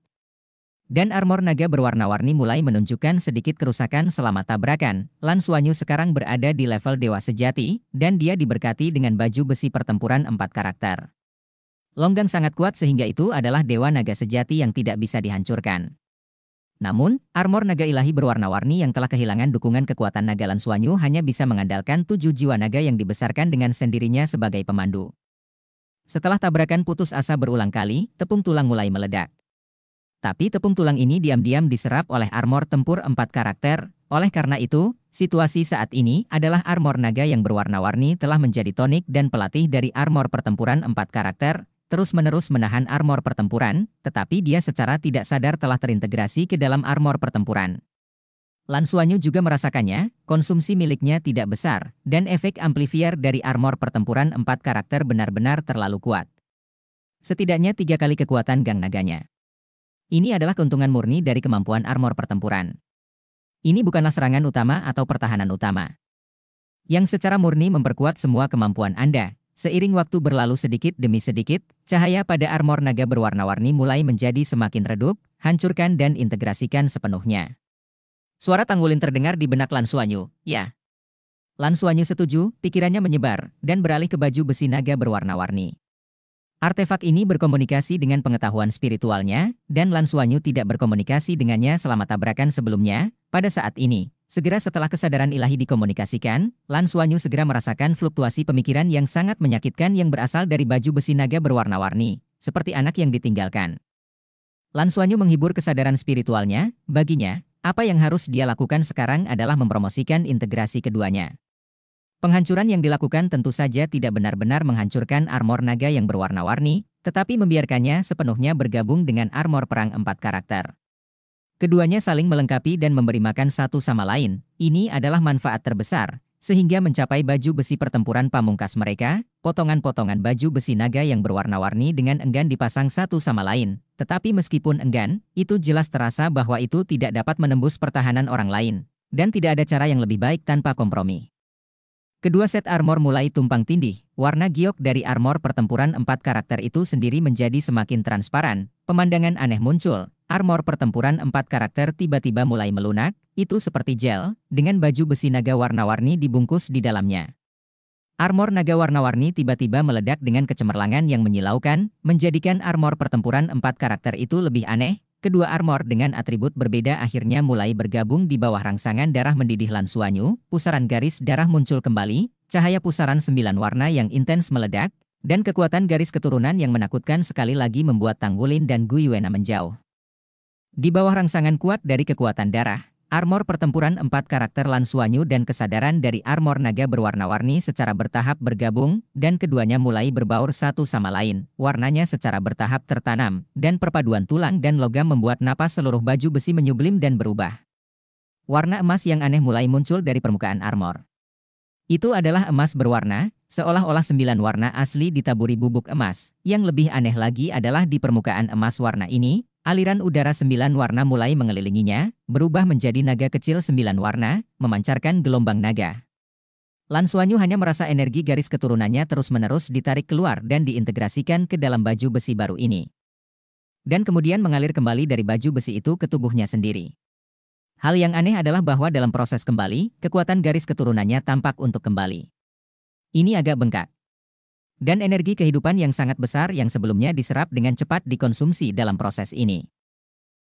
Dan armor naga berwarna-warni mulai menunjukkan sedikit kerusakan selama tabrakan, Lansuanyu sekarang berada di level dewa sejati, dan dia diberkati dengan baju besi pertempuran empat karakter. Longgang sangat kuat sehingga itu adalah dewa naga sejati yang tidak bisa dihancurkan. Namun, armor naga ilahi berwarna-warni yang telah kehilangan dukungan kekuatan naga Lansuanyu hanya bisa mengandalkan tujuh jiwa naga yang dibesarkan dengan sendirinya sebagai pemandu. Setelah tabrakan putus asa berulang kali, tepung tulang mulai meledak. Tapi tepung tulang ini diam-diam diserap oleh armor tempur empat karakter, oleh karena itu, situasi saat ini adalah armor naga yang berwarna-warni telah menjadi tonik dan pelatih dari armor pertempuran empat karakter, terus-menerus menahan armor pertempuran, tetapi dia secara tidak sadar telah terintegrasi ke dalam armor pertempuran. Lan juga merasakannya, konsumsi miliknya tidak besar, dan efek amplifier dari armor pertempuran empat karakter benar-benar terlalu kuat. Setidaknya tiga kali kekuatan gang naganya. Ini adalah keuntungan murni dari kemampuan armor pertempuran. Ini bukanlah serangan utama atau pertahanan utama. Yang secara murni memperkuat semua kemampuan Anda, Seiring waktu berlalu sedikit demi sedikit, cahaya pada armor naga berwarna-warni mulai menjadi semakin redup, hancurkan dan integrasikan sepenuhnya. Suara Tanggulin terdengar di benak Lansuanyu, ya. Lansuanyu setuju, pikirannya menyebar, dan beralih ke baju besi naga berwarna-warni. Artefak ini berkomunikasi dengan pengetahuan spiritualnya, dan Lansuanyu tidak berkomunikasi dengannya selama tabrakan sebelumnya, pada saat ini, Segera setelah kesadaran ilahi dikomunikasikan, Lan Suanyu segera merasakan fluktuasi pemikiran yang sangat menyakitkan yang berasal dari baju besi naga berwarna-warni, seperti anak yang ditinggalkan. Lan Suanyu menghibur kesadaran spiritualnya, baginya, apa yang harus dia lakukan sekarang adalah mempromosikan integrasi keduanya. Penghancuran yang dilakukan tentu saja tidak benar-benar menghancurkan armor naga yang berwarna-warni, tetapi membiarkannya sepenuhnya bergabung dengan armor perang empat karakter. Keduanya saling melengkapi dan memberi makan satu sama lain. Ini adalah manfaat terbesar, sehingga mencapai baju besi pertempuran pamungkas mereka, potongan-potongan baju besi naga yang berwarna-warni dengan enggan dipasang satu sama lain. Tetapi meskipun enggan, itu jelas terasa bahwa itu tidak dapat menembus pertahanan orang lain, dan tidak ada cara yang lebih baik tanpa kompromi. Kedua set armor mulai tumpang tindih, warna giok dari armor pertempuran empat karakter itu sendiri menjadi semakin transparan, pemandangan aneh muncul, Armor pertempuran empat karakter tiba-tiba mulai melunak, itu seperti gel, dengan baju besi naga warna-warni dibungkus di dalamnya. Armor naga warna-warni tiba-tiba meledak dengan kecemerlangan yang menyilaukan, menjadikan armor pertempuran empat karakter itu lebih aneh, kedua armor dengan atribut berbeda akhirnya mulai bergabung di bawah rangsangan darah mendidih Lansuanyu, pusaran garis darah muncul kembali, cahaya pusaran sembilan warna yang intens meledak, dan kekuatan garis keturunan yang menakutkan sekali lagi membuat Tang Wulin dan Gu Yuena menjauh. Di bawah rangsangan kuat dari kekuatan darah, armor pertempuran empat karakter Lansuanyu dan kesadaran dari armor naga berwarna-warni secara bertahap bergabung, dan keduanya mulai berbaur satu sama lain. Warnanya secara bertahap tertanam, dan perpaduan tulang dan logam membuat napas seluruh baju besi menyublim dan berubah. Warna emas yang aneh mulai muncul dari permukaan armor. Itu adalah emas berwarna, seolah-olah sembilan warna asli ditaburi bubuk emas. Yang lebih aneh lagi adalah di permukaan emas warna ini, Aliran udara sembilan warna mulai mengelilinginya, berubah menjadi naga kecil sembilan warna, memancarkan gelombang naga. Lan Suanyu hanya merasa energi garis keturunannya terus-menerus ditarik keluar dan diintegrasikan ke dalam baju besi baru ini. Dan kemudian mengalir kembali dari baju besi itu ke tubuhnya sendiri. Hal yang aneh adalah bahwa dalam proses kembali, kekuatan garis keturunannya tampak untuk kembali. Ini agak bengkak dan energi kehidupan yang sangat besar yang sebelumnya diserap dengan cepat dikonsumsi dalam proses ini.